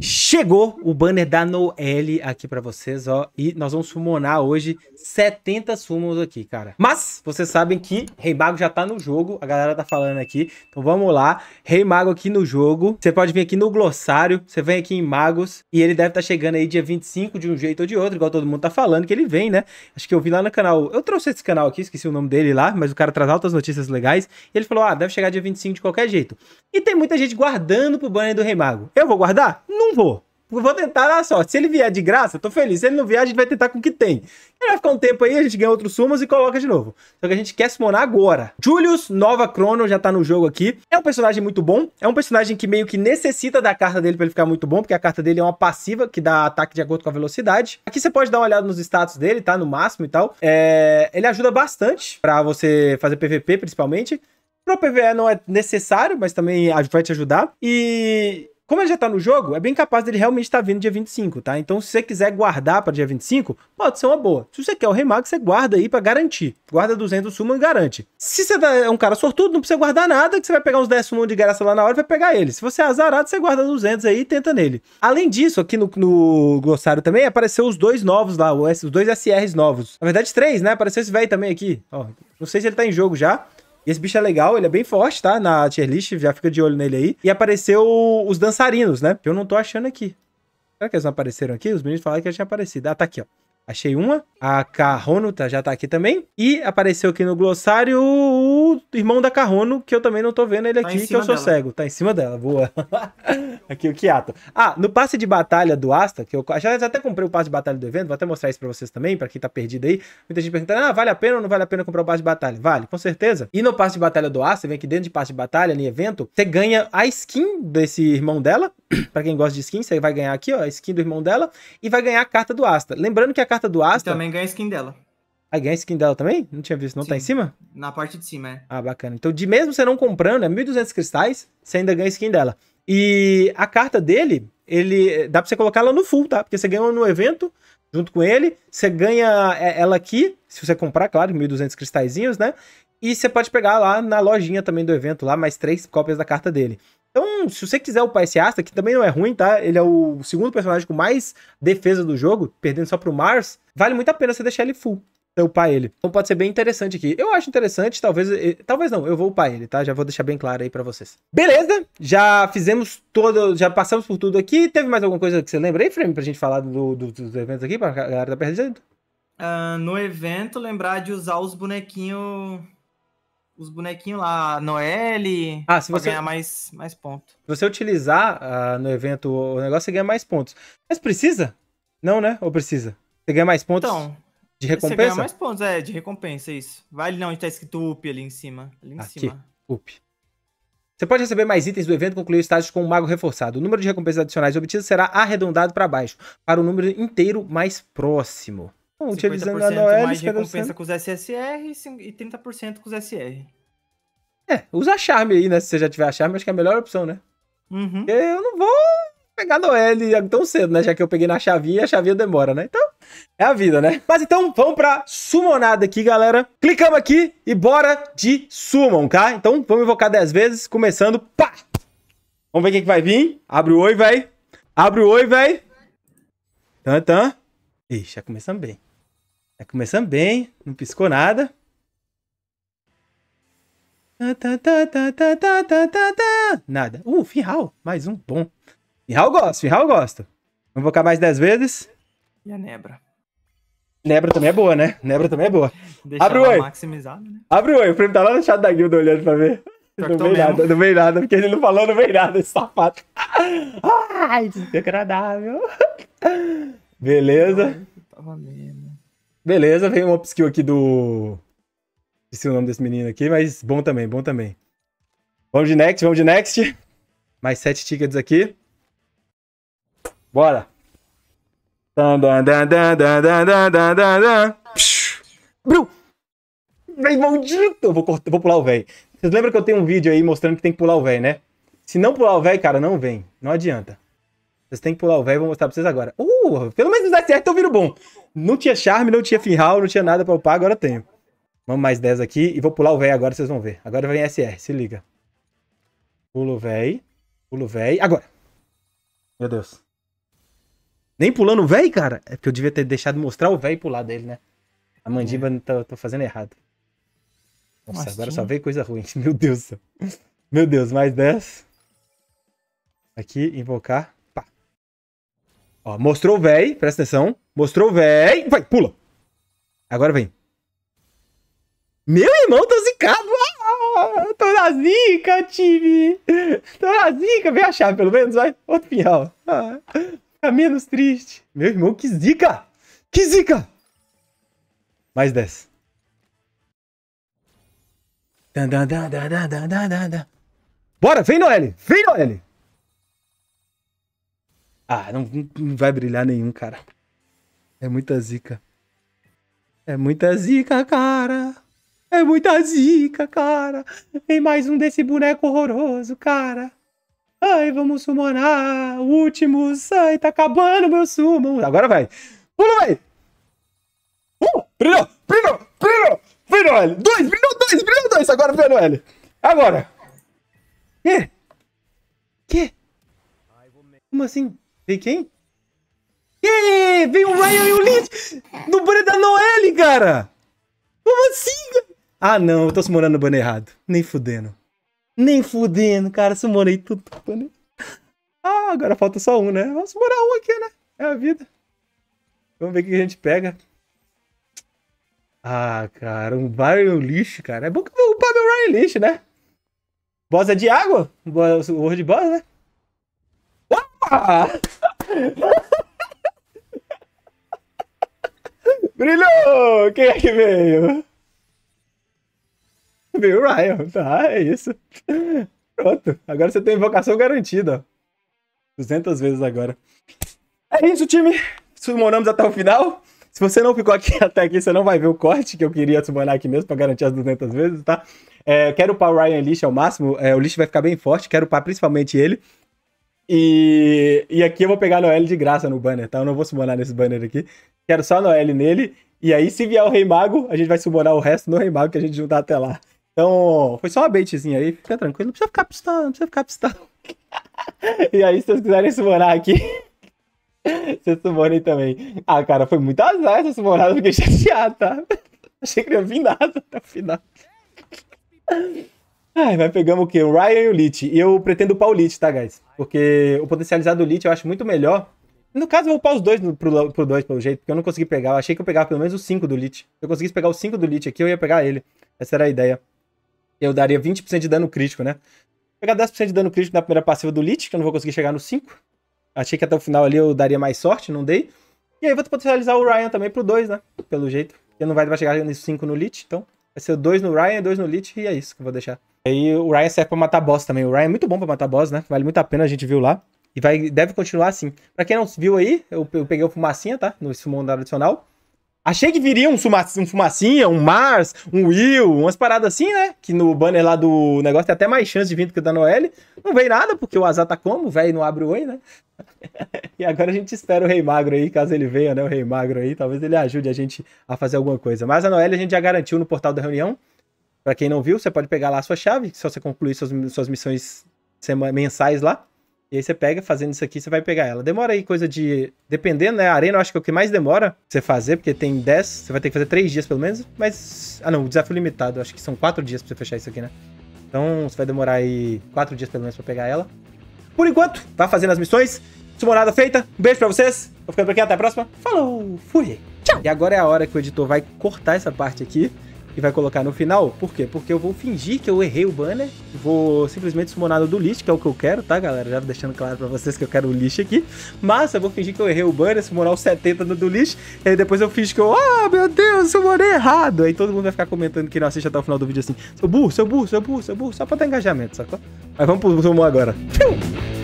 Chegou o banner da Noelle aqui para vocês, ó. E nós vamos summonar hoje 70 súmulos aqui, cara. Mas vocês sabem que Rei Mago já tá no jogo, a galera tá falando aqui. Então vamos lá. Rei Mago aqui no jogo. Você pode vir aqui no glossário, você vem aqui em Magos. E ele deve estar tá chegando aí dia 25 de um jeito ou de outro, igual todo mundo tá falando que ele vem, né? Acho que eu vi lá no canal. Eu trouxe esse canal aqui, esqueci o nome dele lá, mas o cara traz altas notícias legais. E ele falou: ah, deve chegar dia 25 de qualquer jeito. E tem muita gente guardando pro banner do Rei Mago. Eu vou guardar? Não não vou. Vou tentar a sorte. Se ele vier de graça, tô feliz. Se ele não vier, a gente vai tentar com o que tem. Ele vai ficar um tempo aí, a gente ganha outros sumos e coloca de novo. Só que a gente quer summonar agora. Julius, nova Crono, já tá no jogo aqui. É um personagem muito bom. É um personagem que meio que necessita da carta dele pra ele ficar muito bom, porque a carta dele é uma passiva que dá ataque de acordo com a velocidade. Aqui você pode dar uma olhada nos status dele, tá? No máximo e tal. É... Ele ajuda bastante pra você fazer PVP, principalmente. Pro PVE não é necessário, mas também vai te ajudar. E como ele já tá no jogo, é bem capaz dele realmente estar tá vindo dia 25, tá? Então, se você quiser guardar para dia 25, pode ser uma boa. Se você quer o Remax, você guarda aí para garantir. Guarda 200 Summon e garante. Se você é um cara sortudo, não precisa guardar nada, que você vai pegar uns 10 Summon de graça lá na hora e vai pegar ele. Se você é azarado, você guarda 200 aí e tenta nele. Além disso, aqui no, no glossário também, apareceu os dois novos lá, os dois SRs novos. Na verdade, três, né? Apareceu esse velho também aqui, ó. Não sei se ele tá em jogo já, esse bicho é legal, ele é bem forte, tá? Na tier list, já fica de olho nele aí. E apareceu os dançarinos, né? Que eu não tô achando aqui. Será que eles não apareceram aqui? Os meninos falaram que já tinha aparecido. Ah, tá aqui, ó. Achei uma. A Carrono tá, já tá aqui também. E apareceu aqui no glossário o irmão da Carrono, que eu também não tô vendo ele tá aqui, tá que eu sou dela. cego. Tá em cima dela, boa. aqui o Kiato. Ah, no passe de batalha do Asta, que eu já até comprei o passe de batalha do evento, vou até mostrar isso pra vocês também, pra quem tá perdido aí. Muita gente pergunta ah, vale a pena ou não vale a pena comprar o passe de batalha? Vale, com certeza. E no passe de batalha do Asta, vem aqui dentro de passe de batalha, ali evento, você ganha a skin desse irmão dela. pra quem gosta de skin, você vai ganhar aqui, ó, a skin do irmão dela. E vai ganhar a carta do Asta. Lembrando que a carta carta do Asta. E também ganha skin dela. Ah, ganha skin dela também? Não tinha visto, não? Sim. Tá em cima? Na parte de cima, é. Ah, bacana. Então, de mesmo você não comprando, é 1.200 cristais, você ainda ganha skin dela. E a carta dele, ele dá pra você colocar ela no full, tá? Porque você ganha no evento, junto com ele, você ganha é, ela aqui, se você comprar, claro, 1.200 cristalzinhos, né? E você pode pegar lá na lojinha também do evento, lá mais três cópias da carta dele. Então, se você quiser upar esse Asta, que também não é ruim, tá? Ele é o segundo personagem com mais defesa do jogo, perdendo só pro Mars, vale muito a pena você deixar ele full eu upar ele. Então pode ser bem interessante aqui. Eu acho interessante, talvez. Eh, talvez não, eu vou upar ele, tá? Já vou deixar bem claro aí pra vocês. Beleza, já fizemos todo. Já passamos por tudo aqui. Teve mais alguma coisa que você lembra aí, Frame, pra gente falar do, do, dos eventos aqui, pra galera tá perdendo? Uh, no evento, lembrar de usar os bonequinhos os bonequinhos lá, Noelle, ah, se você ganhar mais, mais pontos. Se você utilizar ah, no evento o negócio, você ganha mais pontos. Mas precisa? Não, né? Ou precisa? Você ganha mais pontos? Então, de recompensa? Você ganha mais pontos, é, de recompensa, isso. Vai ali não, onde tá escrito UP ali em cima. Ali em Aqui, cima. UP. Você pode receber mais itens do evento concluindo concluir estágios com um mago reforçado. O número de recompensas adicionais obtidas será arredondado para baixo, para o número inteiro mais próximo. Não, utilizando a Noel. mais recompensa com os SSR e 30% com os SR. É, usa a Charme aí, né? Se você já tiver a Charme, acho que é a melhor opção, né? Uhum. Eu não vou pegar Noelle tão cedo, né? Já que eu peguei na chavinha e a chavinha demora, né? Então, é a vida, né? Mas então, vamos pra summonada aqui, galera. Clicamos aqui e bora de summon, tá? Então, vamos invocar 10 vezes, começando, pá! Vamos ver quem que vai vir. Abre o oi, véi. Abre o oi, véi. Tan, Ixi, já começamos bem. Tá começando bem, não piscou nada. Nada. Uh, Finhal, mais um, bom. Finhal gosto, Finhal gosto. Vamos invocar mais 10 vezes. E a Nebra. Nebra também é boa, né? Nebra também é boa. Deixa Abre o olho. Maximizado, né? Abre o olho. O prêmio tá lá no chat da guilda olhando pra ver. Não veio nada, não veio nada, porque ele não falou, não veio nada, esse sapato. Ai, desagradável. Beleza. tava valendo. Beleza, veio um upskill aqui do... Esqueci o nome desse menino aqui, mas bom também, bom também. Vamos de next, vamos de next. Mais sete tickets aqui. Bora. Dan, Bru! Véi maldito! Eu vou, cortar, vou pular o véi. Vocês lembram que eu tenho um vídeo aí mostrando que tem que pular o véi, né? Se não pular o véi, cara, não vem. Não adianta. Vocês têm que pular o velho, vou mostrar pra vocês agora. Uh, pelo menos dá certo, eu viro bom. Não tinha charme, não tinha finhal, não tinha nada pra upar, agora tenho. Vamos mais 10 aqui e vou pular o velho agora, vocês vão ver. Agora vem SR, se liga. Pulo o velho, pulo o velho, agora. Meu Deus. Nem pulando o velho, cara? É porque eu devia ter deixado mostrar o velho e pular dele, né? A mandíbula é. tô tá, tá fazendo errado. Nossa, Nossa agora só veio coisa ruim. Meu Deus do céu. Meu Deus, mais 10. Aqui, invocar. Ó, mostrou o véi, presta atenção. Mostrou o véi. Vai, pula. Agora vem. Meu irmão, tô zicado. Ah, tô na zica, time. Tô na zica. Vem a chave, pelo menos, vai. Outro pinhal. Ah, fica menos triste. Meu irmão, que zica. Que zica. Mais 10. Bora, vem, Noelle. Vem, Noelle. Ah, não, não vai brilhar nenhum, cara. É muita zica. É muita zica, cara. É muita zica, cara. Tem mais um desse boneco horroroso, cara. Ai, vamos summonar. Últimos. Ai, tá acabando meu summon. Agora vai. Pula, vai. Uh, brilhou, brilhou, brilhou, brilhou Dois, brilhou dois, brilhou dois. Agora brilhou ele. Agora. Que? Que? Como assim? Vem quem? Eee, vem o Ryan e o Lynch no banner da Noelle, cara! Como assim, Ah, não, eu tô sumorando no banner errado. Nem fudendo. Nem fudendo, cara, sumonei tudo. Banner. Ah, agora falta só um, né? Vamos sumorar um aqui, né? É a vida. Vamos ver o que a gente pega. Ah, cara, um Ryan lixo, cara. É bom que eu vou upar meu Ryan lixo, né? Boss é de água? O World Boss, né? Brilhou! Quem é que veio? Veio o Ryan, tá? É isso. Pronto. Agora você tem invocação garantida. 200 vezes agora. É isso, time. Sumoramos até o final. Se você não ficou aqui até aqui, você não vai ver o corte que eu queria sumonar aqui mesmo para garantir as 200 vezes, tá? É, quero upar o Ryan Lish ao máximo. É, o Lish vai ficar bem forte. Quero upar principalmente ele. E, e aqui eu vou pegar a Noelle de graça no banner, tá? Eu não vou summonar nesse banner aqui. Quero só a Noelle nele. E aí, se vier o Rei Mago, a gente vai summonar o resto no Rei Mago que a gente juntar até lá. Então, foi só uma baitzinha aí, fica tranquilo. Não precisa ficar pistão, não precisa ficar pistão. e aí, se vocês quiserem summonar aqui, vocês summonem também. Ah, cara, foi muito azar essa summonada, fiquei chateado, tá? Achei que não ia vir nada até o final. Ai, mas pegamos o quê? O Ryan e o Lich. E eu pretendo upar o Lich, tá, guys? Porque o potencializar do Lich eu acho muito melhor. No caso, eu vou upar os dois pro, pro dois, pelo jeito, porque eu não consegui pegar. Eu achei que eu pegava pelo menos os 5 do Lich. Se eu conseguisse pegar os 5 do Lich aqui, eu ia pegar ele. Essa era a ideia. Eu daria 20% de dano crítico, né? Vou pegar 10% de dano crítico na primeira passiva do Lich, que eu não vou conseguir chegar no 5. Achei que até o final ali eu daria mais sorte, não dei. E aí vou potencializar o Ryan também pro 2, né? Pelo jeito. Ele não vai, vai chegar nesses 5 no Lich, então vai ser 2 no Ryan, 2 no Lich, e é isso que eu vou deixar. E o Ryan serve pra matar boss também. O Ryan é muito bom pra matar boss, né? Vale muito a pena, a gente viu lá. E vai, deve continuar assim. Pra quem não viu aí, eu, eu peguei o Fumacinha, tá? No Sumon tradicional. Achei que viria um, suma, um Fumacinha, um Mars, um Will, umas paradas assim, né? Que no banner lá do negócio tem até mais chance de vir do que o da Noelle. Não veio nada, porque o Azar tá como? O velho não abre o oi, né? e agora a gente espera o Rei Magro aí, caso ele venha, né? O Rei Magro aí, talvez ele ajude a gente a fazer alguma coisa. Mas a Noelle a gente já garantiu no portal da reunião. Para quem não viu, você pode pegar lá a sua chave, se você concluir suas, suas missões mensais lá. E aí você pega, fazendo isso aqui, você vai pegar ela. Demora aí coisa de. Dependendo, né? A arena eu acho que é o que mais demora você fazer, porque tem 10. Você vai ter que fazer 3 dias pelo menos. Mas. Ah não, desafio limitado. Acho que são 4 dias pra você fechar isso aqui, né? Então você vai demorar aí 4 dias pelo menos pra pegar ela. Por enquanto, vá fazendo as missões. Sumonada feita. Um beijo pra vocês. Vou ficando por aqui. Até a próxima. Falou. Fui. Tchau. E agora é a hora que o editor vai cortar essa parte aqui e vai colocar no final. Por quê? Porque eu vou fingir que eu errei o banner, vou simplesmente summonar do list, que é o que eu quero, tá, galera? Já deixando claro pra vocês que eu quero o list aqui. Mas eu vou fingir que eu errei o banner, summonar o 70 no do list, e aí depois eu fiz que eu, ah, meu Deus, summonei errado. Aí todo mundo vai ficar comentando que não assiste até o final do vídeo assim, seu burro, seu burro, seu burro, seu burro, só pra dar engajamento, sacou? Mas vamos pro sumo agora. Tchau!